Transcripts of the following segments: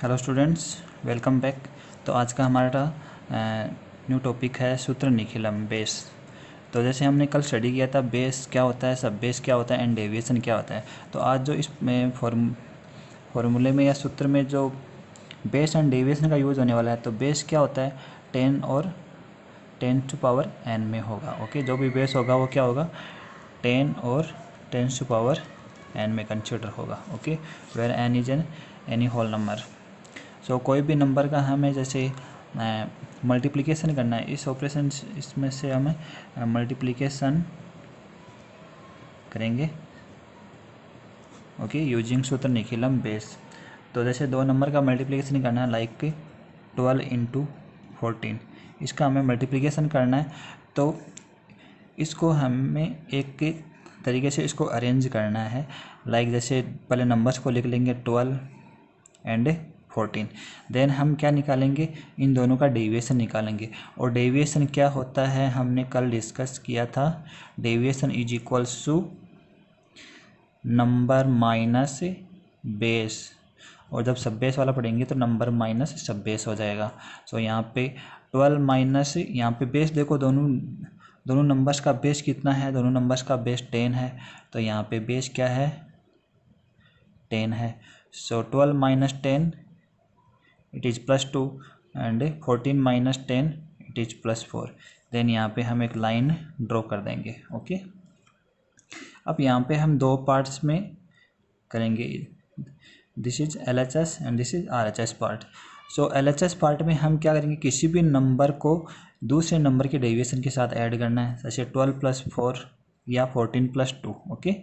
hello students welcome back तो आज का हमारा न्यू टॉपिक है सूत्र निखिलम बेस तो जैसे हमने कल स्टडी किया था बेस क्या होता है सब बेस क्या होता है एंड डेविएशन क्या होता है तो आज जो इसमें फॉर्म फॉर्मूले में या सूत्र में जो बेस एंड डेविएशन का यूज़ होने वाला है तो बेस क्या होता है टेन और टेन टू पावर एन में होगा ओके जो भी बेस होगा वो क्या होगा टेन और टेन टू पावर एन में कंसिडर होगा okay where n is n any whole number so so, कोई भी नंबर का हमें जैसे मल्टीप्लिकेशन करना है इस ऑपरेशन इसमें से हमें मल्टीप्लिकेशन करेंगे ओके यूजिंग सूत्र निखिलम बेस तो जैसे दो नंबर का मल्टीप्लिकेशन करना है लाइक ट्वेल्व इंटू फोर्टीन इसका हमें मल्टीप्लिकेशन करना है तो इसको हमें एक तरीके से इसको अरेंज करना है लाइक जैसे पहले नंबर्स को लिख लेंगे ट्वेल्व एंड फोर्टीन देन हम क्या निकालेंगे इन दोनों का डेविएसन निकालेंगे और डेविएशन क्या होता है हमने कल डिस्कस किया था deviation is equals to number minus base और जब सब बेस वाला पढ़ेंगे तो नंबर माइनस सब बेस हो जाएगा सो so, यहाँ पे ट्वेल्व माइनस यहाँ पे बेस देखो दोनों दोनों नंबर्स का बेस कितना है दोनों नंबर्स का बेस टेन है तो यहाँ पे बेस क्या है टेन है so twelve minus ten it is plus two and fourteen minus ten it is plus four then यहाँ पे हम एक लाइन ड्रॉ कर देंगे ओके अब यहाँ पे हम दो पार्ट्स में करेंगे this is L H S and this is R H S part so L H S part में हम क्या करेंगे किसी भी नंबर को दूसरे नंबर के डेविएशन के साथ ऐड करना है जैसे ट्वेल्व प्लस फोर या fourteen plus two okay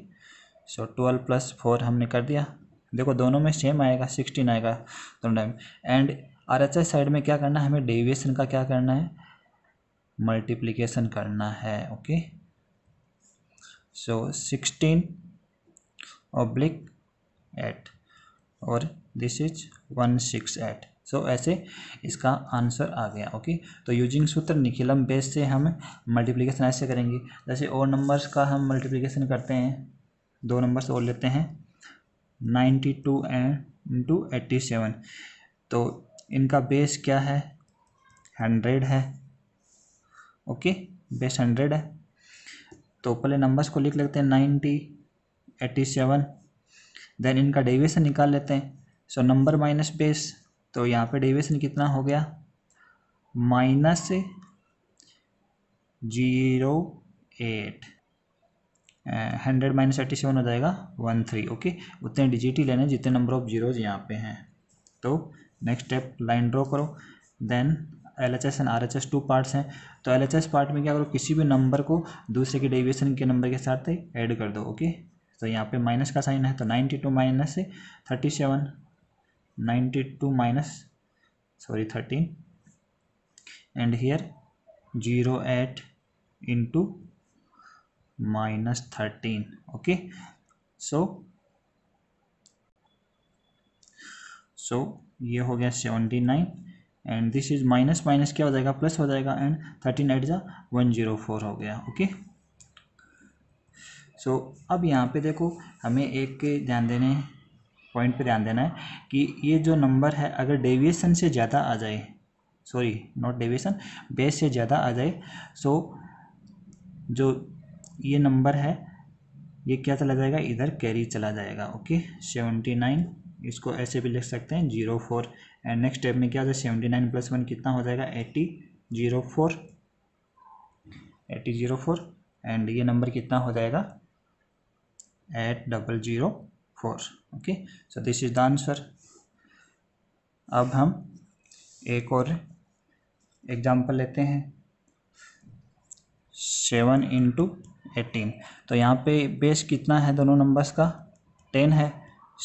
so twelve plus four हमने कर दिया देखो दोनों में सेम आएगा सिक्सटीन आएगा दोनों time and R H I side में क्या करना है हमें डेविएसन का क्या करना है मल्टीप्लीकेशन करना है okay so sixteen oblique eight और this is one six eight so ऐसे इसका आंसर आ गया ओके तो यूजिंग सूत्र निखिलम बेस से हम मल्टीप्लीकेशन ऐसे करेंगे जैसे और नंबर्स का हम मल्टीप्लीकेशन करते हैं दो नंबर्स और लेते हैं ninety two into eighty seven तो इनका बेस क्या है हंड्रेड है ओके बेस हंड्रेड है तो पहले नंबर्स को लिख लेते हैं नाइन्टी एट्टी सेवन देन इनका डेविएसन निकाल लेते हैं सो नंबर माइनस बेस तो यहाँ पे डेविएसन कितना हो गया minus zero eight hundred minus thirty seven हो जाएगा वन थ्री ओके उतने डिजिट ही लेने जितने नंबर ऑफ जीरोज यहाँ पे हैं तो नेक्स्ट स्टेप लाइन ड्रॉ करो then L H S and R H S two parts हैं तो एल एच एस पार्ट में क्या करो किसी भी नंबर को दूसरे के डेविएशन के नंबर के साथ ऐड कर दो ओके तो यहाँ पे माइनस का साइन है तो ninety two minus thirty seven ninety two minus sorry thirteen and here zero eight into minus 13 okay so so so, ये हो गया seventy nine and this is minus minus क्या हो जाएगा प्लस हो जाएगा एंड थर्टीन एट जा one zero four हो गया ओके सो so, अब यहाँ पे देखो हमें एक ध्यान देने पॉइंट पे ध्यान देना है कि ये जो नंबर है अगर डेविएशन से ज़्यादा आ जाए सॉरी नॉट डेविएशन बेस से ज़्यादा आ जाए सो so, जो ये नंबर है ये क्या चला जाएगा इधर कैरी चला जाएगा ओके सेवेंटी नाइन इसको ऐसे भी लिख सकते हैं zero four and next step में क्या होता है सेवेंटी नाइन प्लस वन कितना हो जाएगा eighty zero four eighty zero four and ये नंबर कितना हो जाएगा eight double zero four okay so this is the answer अब हम एक और एग्जाम्पल लेते हैं सेवन इंटू एटीन तो यहाँ पे बेस कितना है दोनों नंबर्स का टेन है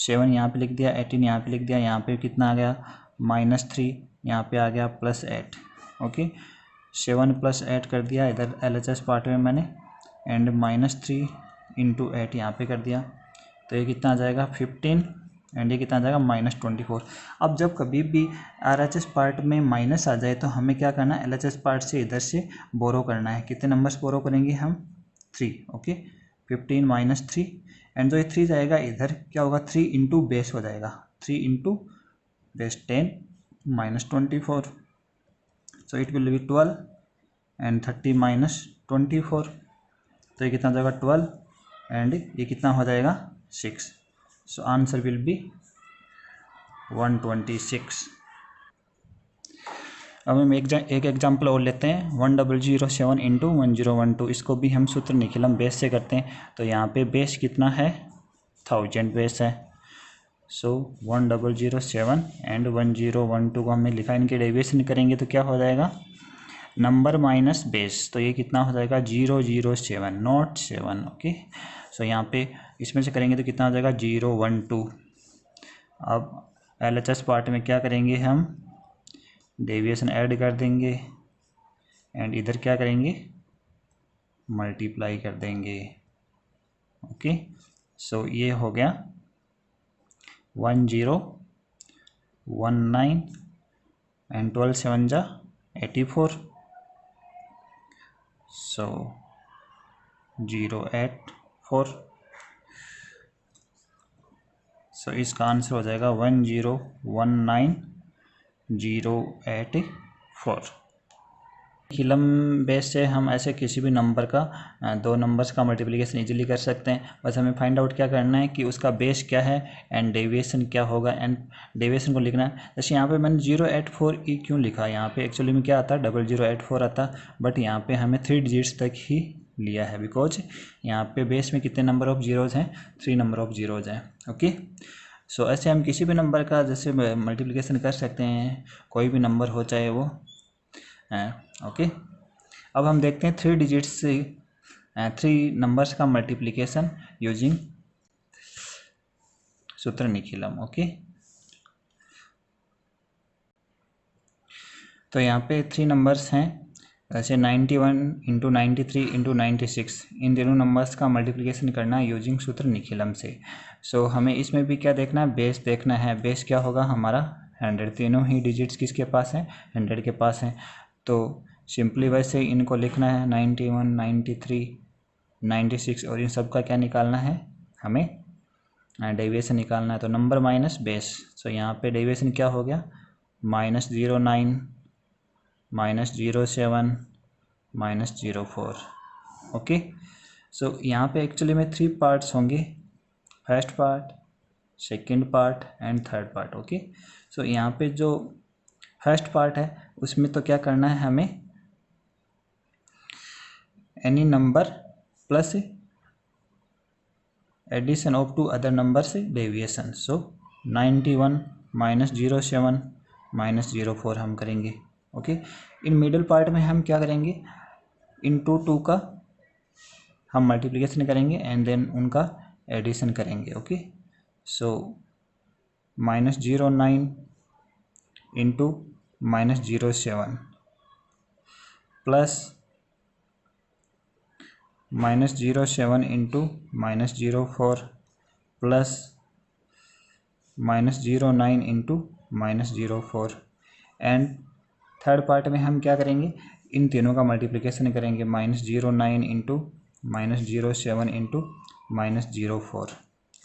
सेवन यहाँ पे लिख दिया एटीन यहाँ पे लिख दिया यहाँ पे कितना आ गया माइनस थ्री यहाँ पे आ गया plus eight okay seven plus eight कर दिया इधर एल एच एस पार्ट में मैंने and minus three into eight यहाँ पर कर दिया तो ये कितना आ जाएगा फिफ्टीन एंड ये कितना आ जाएगा माइनस ट्वेंटी फोर अब जब कभी भी आर एच एस पार्ट में माइनस आ जाए तो हमें क्या करना है एल एच एस पार्ट से इधर से बोरो करना है कितने नंबर्स बोरो करेंगे हम three okay fifteen minus three and जो ये थ्री जाएगा इधर क्या होगा थ्री इंटू बेस हो जाएगा three into base ten minus twenty four so it will be twelve and thirty minus twenty four तो ये कितना जाएगा ट्वेल्व एंड ये कितना हो जाएगा six so answer will be one twenty six अब हम एक एक एग्जाम्पल और लेते हैं one double zero seven into one zero one two इसको भी हम सूत्र निकलम बेस से करते हैं तो यहाँ पे बेस कितना है थाउजेंड बेस है so one double zero seven and one zero one two को हमने लिखा इनके डेविएशन करेंगे तो क्या हो जाएगा नंबर माइनस बेस तो ये कितना हो जाएगा zero zero seven not seven okay so यहाँ पे इसमें से करेंगे तो कितना हो जाएगा जीरो वन टू अब एल पार्ट में क्या करेंगे हम डेविएशन ऐड कर देंगे एंड इधर क्या करेंगे मल्टीप्लाई कर देंगे ओके सो ये हो गया one zero one nine and twelve seven जा eighty four so zero eight four so इसका आंसर हो जाएगा one zero one nine zero eight four खिलम बेस से हम ऐसे किसी भी नंबर का दो नंबर्स का मल्टीप्लिकेशन इजीली कर सकते हैं बस हमें फाइंड आउट क्या करना है कि उसका बेस क्या है एंड डेविएशन क्या होगा एंड डेविएशन को लिखना है जैसे यहाँ पे मैंने जीरो एट फोर ई क्यों लिखा यहाँ पे एक्चुअली में क्या आता है डबल जीरो एट फोर आता बट यहाँ पर हमें थ्री डिजिट्स तक ही लिया है बिकॉज यहाँ पर बेस में कितने नंबर ऑफ़ जीरोज़ हैं थ्री नंबर ऑफ़ जीरोज़ हैं ओके सो ऐसे हम किसी भी नंबर का जैसे मल्टीप्लिकेशन कर सकते हैं कोई भी नंबर हो चाहे वो ओके अब हम देखते हैं थ्री डिजिट्स से थ्री नंबर्स का मल्टीप्लिकेशन यूजिंग सूत्र निखिलम ओके तो यहाँ पे थ्री नंबर्स हैं ऐसे 91 one into ninety three into ninety six इन दोनों नंबर्स का मल्टीप्लिकेशन करना है यूजिंग सूत्र निखिलम से सो so, हमें इसमें भी क्या देखना है बेस देखना है बेस क्या होगा हमारा हंड्रेड तीनों ही डिजिट्स किसके पास हैं हंड्रेड के पास हैं तो सिंपली वैसे इनको लिखना है ninety one ninety three ninety six और इन सब का क्या निकालना है हमें डेविएसन uh, निकालना है तो नंबर माइनस बेस सो यहाँ पे डेविएसन क्या हो गया minus zero nine minus zero seven minus zero four okay so यहाँ पे एक्चुअली में थ्री पार्ट्स होंगे first part second part and third part okay so यहाँ पे जो फर्स्ट पार्ट है उसमें तो क्या करना है हमें any number plus addition of two other number से deviation so ninety one minus zero seven minus zero four हम करेंगे ओके इन मिडल पार्ट में हम क्या करेंगे इंटू टू का हम मल्टीप्लिकेशन करेंगे एंड देन उनका एडिशन करेंगे okay so minus zero nine into minus zero seven plus minus zero seven into minus zero four plus minus zero nine into minus zero four and third part में हम क्या करेंगे इन तीनों का multiplication करेंगे minus zero nine into minus zero seven into minus zero four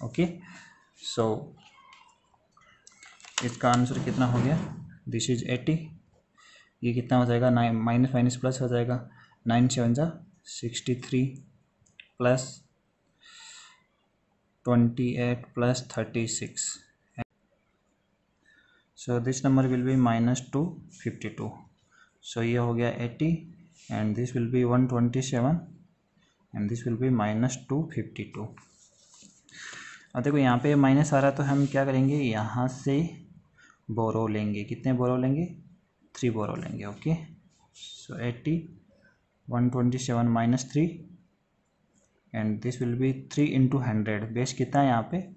okay so इसका answer कितना हो गया दिस इज एटी ये कितना हो जाएगा नाइन माइनस माइनस प्लस हो जाएगा नाइन सेवन जा sixty three plus twenty eight plus thirty six so this number will be minus two fifty two so ये हो गया eighty and this will be one twenty seven and this will be minus two fifty two अब देखो यहाँ पे minus आ रहा तो हम क्या करेंगे यहाँ से बोरो लेंगे कितने बोरो लेंगे थ्री बोरो लेंगे okay so eighty one twenty seven minus three and this will be three into hundred base कितना है यहाँ पे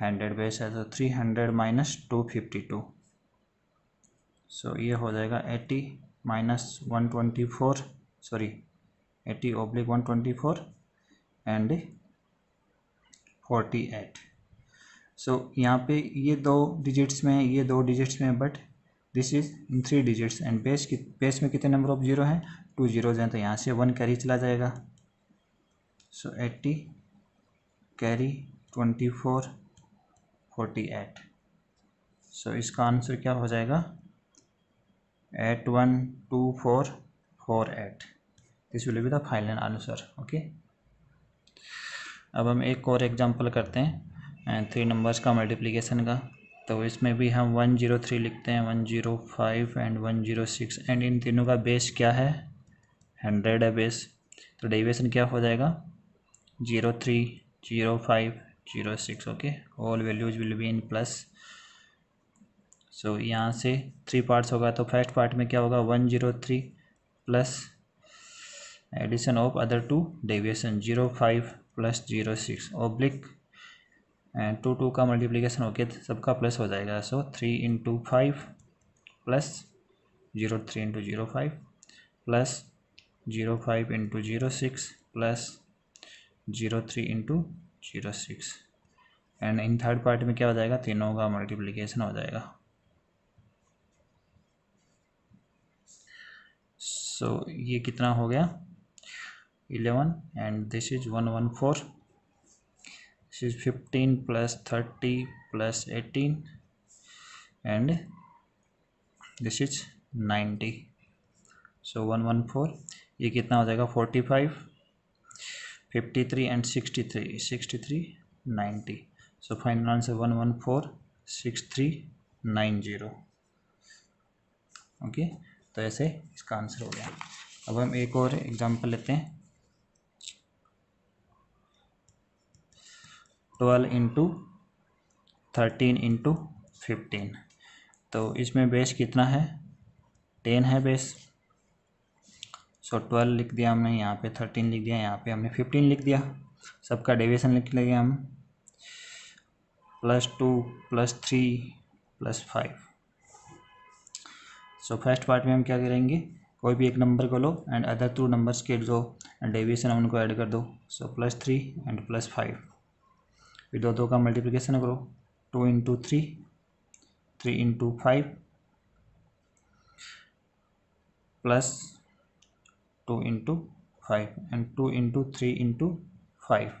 हंड्रेड बेस है तो three hundred minus two fifty two so ये हो जाएगा eighty minus one twenty four sorry eighty oblique one twenty four and forty eight so यहाँ पे ये दो डिजिट्स में है ये दो डिजिट्स में but this is in three digits and base की बेस में कितने नंबर ऑफ जीरो हैं टू जीरोज हैं तो यहाँ से वन कैरी चला जाएगा so eighty carry twenty four forty eight so इसका आंसर क्या हो जाएगा eight one two four four eight this will be the final answer okay अब हम एक और एग्जांपल करते हैं थ्री नंबर्स का मल्टीप्लिकेशन का तो इसमें भी हम वन जीरो थ्री लिखते हैं one zero five and one zero six and इन तीनों का बेस क्या है हंड्रेड है बेस तो डेविएशन क्या हो जाएगा zero three zero five zero six okay all values will be in plus so यहाँ से थ्री पार्ट्स होगा तो फर्स्ट पार्ट में क्या होगा one zero three plus addition of other two deviation zero five plus zero six oblique and two two का multiplication होके सबका प्लस हो जाएगा so three into five plus zero three into zero five plus zero five into zero six plus zero three into zero six and in third part में क्या हो जाएगा तीनों का मल्टीप्लिकेशन हो जाएगा सो so, ये कितना हो गया eleven and this is one one four this is fifteen plus thirty plus eighteen and this is ninety so one one four ये कितना हो जाएगा forty five fifty three and sixty three sixty three ninety so final answer one one four six three nine zero okay तो ऐसे इसका answer हो गया अब हम एक और एग्जांपल लेते हैं twelve into thirteen into fifteen तो इसमें बेस कितना है टेन है बेस सो ट्वेल्व लिख दिया हमने यहाँ पे थर्टीन लिख दिया यहाँ पे हमने फिफ्टीन लिख दिया सबका डेविएशन लिख लेंगे हम plus two plus three plus five so first part में हम क्या करेंगे कोई भी एक नंबर को लो एंड अदर टू नंबर्स के जो डेविएशन हम उनको ऐड कर दो so plus three and plus five फिर दो दो का मल्टीप्लिकेशन करो two into three three into five plus two into five and two into three into five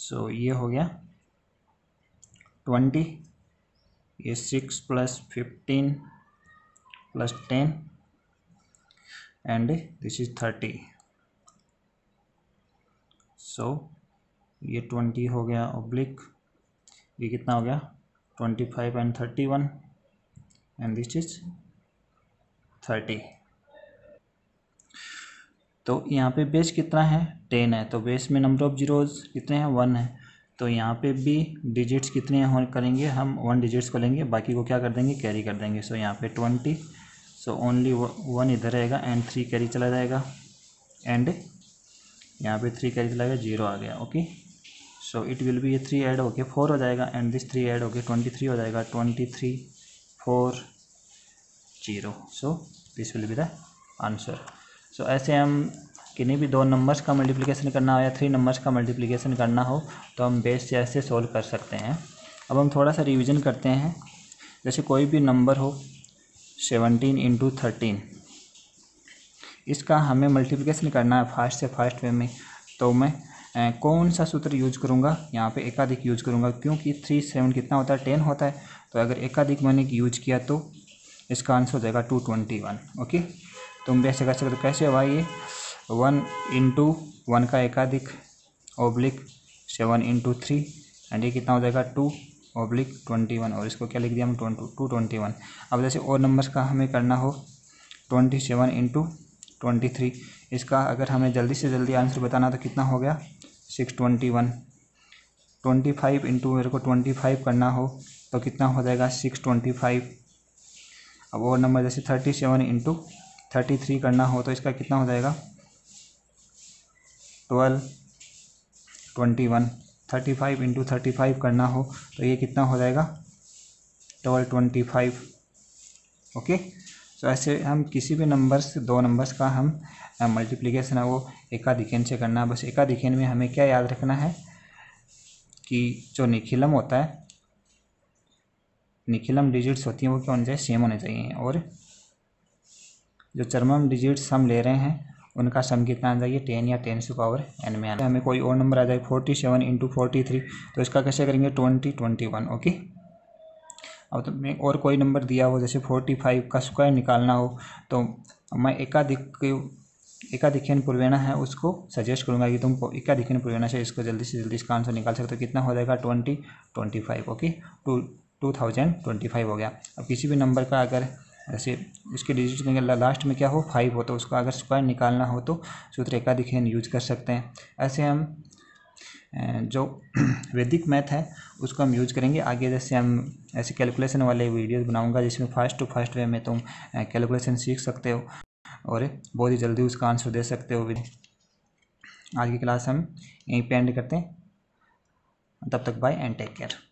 so ये हो गया ट्वेंटी ये six plus fifteen plus ten and this is thirty so ये ट्वेंटी हो गया ओब्लिक ये कितना हो गया twenty five and thirty one and this is thirty तो यहाँ पे बेस कितना है टेन है तो बेस में नंबर ऑफ़ जीरोज़ कितने हैं वन है तो यहाँ पे भी डिजिट्स कितने हैं करेंगे हम वन डिजिट्स को लेंगे बाकी को क्या कर देंगे कैरी कर देंगे सो यहाँ पे ट्वेंटी सो ओनली वन इधर रहेगा एंड थ्री कैरी चला जाएगा एंड यहाँ पे थ्री कैरी चला गया जीरो आ गया okay so it will be ये थ्री ऐड होके फोर हो जाएगा एंड दिस थ्री ऐड होके ट्वेंटी थ्री हो जाएगा twenty three four zero so this will be the answer so so, ऐसे हम किन्हीं भी दो नंबर्स का मल्टीप्लिकेशन करना हो या थ्री नंबर्स का मल्टीप्लिकेशन करना हो तो हम बेस से ऐसे सोल्व कर सकते हैं अब हम थोड़ा सा रिविज़न करते हैं जैसे कोई भी नंबर हो सेवनटीन इंटू थर्टीन इसका हमें मल्टीप्लिकेशन करना है फास्ट से फास्ट वे में तो मैं कौन सा सूत्र यूज करूँगा यहाँ पे एकाधिक यूज करूँगा क्योंकि थ्री सेवन कितना होता है टेन होता है तो अगर एकाधिक मैंने यूज किया तो इसका आंसर हो जाएगा टू ट्वेंटी वन ओके तुम भी ऐसे कर सकते हो कैसे भाई ये वन इंटू वन का एकाधिक oblique seven into three and ये कितना हो जाएगा टू ओब्लिक ट्वेंटी वन और इसको क्या लिख दिया हम ट्वेंटी टू ट्वेंटी वन अब जैसे और नंबर्स का हमें करना हो twenty seven into twenty three इसका अगर हमें जल्दी से जल्दी आंसर बताना तो कितना हो गया six twenty one twenty five into मेरे को ट्वेंटी फाइव करना हो तो कितना हो जाएगा सिक्स ट्वेंटी फाइव अब और नंबर जैसे thirty seven into thirty three करना हो तो इसका कितना हो जाएगा twelve twenty one thirty five into thirty five करना हो तो ये कितना हो जाएगा ट्वेल्व ट्वेंटी फाइव ओके तो ऐसे हम किसी भी नंबर्स दो नंबर्स का हम मल्टीप्लिकेशन है वो एकाधिकेन से करना है बस एकाधिकेन में हमें क्या याद रखना है कि जो निखिलम होता है निखिलम डिजिट्स होती हैं वो क्या होने चाहिए सेम होने चाहिए और जो चरमम डिजिट्स हम ले रहे हैं उनका सम कितना आ जाएगी टेन या टेन से पावर एन में आना हमें कोई और नंबर आ जाए forty seven into forty three तो इसका कैसे करेंगे ट्वेंटी ट्वेंटी वन ओके अब तो मैं और कोई नंबर दिया हो जैसे फोर्टी फाइव का स्क्वायर निकालना हो तो मैं एकाधिक एकाधिकन पुरवेना है उसको सजेस्ट करूँगा कि तुम एकाधिकन पुरवेणा से इसको जल्दी से जल्दी इसका आंसर निकाल सकते हो कितना हो जाएगा twenty twenty five okay two two thousand twenty five हो गया अब किसी भी नंबर का अगर ऐसे उसके डिजिट के लास्ट में क्या हो फाइव हो तो उसको अगर स्क्वायर निकालना हो तो सूत्र एकाधिकन यूज कर सकते हैं ऐसे हम जो वैदिक मैथ है उसको हम यूज करेंगे आगे जैसे हम ऐसे कैलकुलेशन वाले वीडियोस बनाऊंगा जिसमें फास्ट टू फर्स्ट वे में तुम कैलकुलेशन सीख सकते हो और बहुत ही जल्दी उसका आंसर दे सकते हो आज की क्लास हम यहीं पे एंड करते हैं तब तक बाय एंड टेक केयर